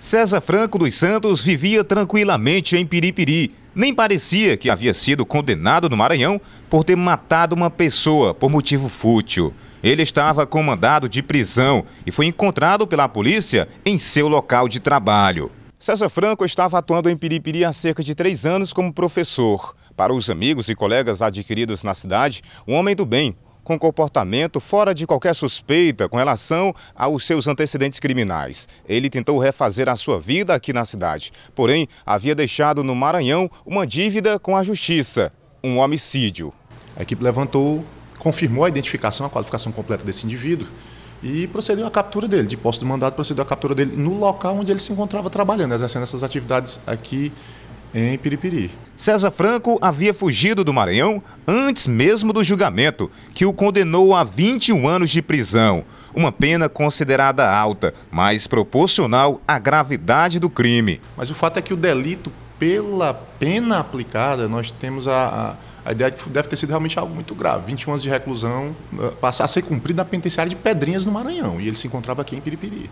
César Franco dos Santos vivia tranquilamente em Piripiri. Nem parecia que havia sido condenado no Maranhão por ter matado uma pessoa por motivo fútil. Ele estava com mandado de prisão e foi encontrado pela polícia em seu local de trabalho. César Franco estava atuando em Piripiri há cerca de três anos como professor. Para os amigos e colegas adquiridos na cidade, um homem do bem, com comportamento fora de qualquer suspeita com relação aos seus antecedentes criminais. Ele tentou refazer a sua vida aqui na cidade, porém havia deixado no Maranhão uma dívida com a justiça, um homicídio. A equipe levantou, confirmou a identificação, a qualificação completa desse indivíduo e procedeu à captura dele, de posse do mandado, procedeu à captura dele no local onde ele se encontrava trabalhando, exercendo essas atividades aqui em Piripiri. César Franco havia fugido do Maranhão antes mesmo do julgamento, que o condenou a 21 anos de prisão. Uma pena considerada alta, mas proporcional à gravidade do crime. Mas o fato é que o delito, pela pena aplicada, nós temos a, a, a ideia de que deve ter sido realmente algo muito grave. 21 anos de reclusão, eh, passar a ser cumprido na penitenciária de Pedrinhas, no Maranhão. E ele se encontrava aqui em Piripiri.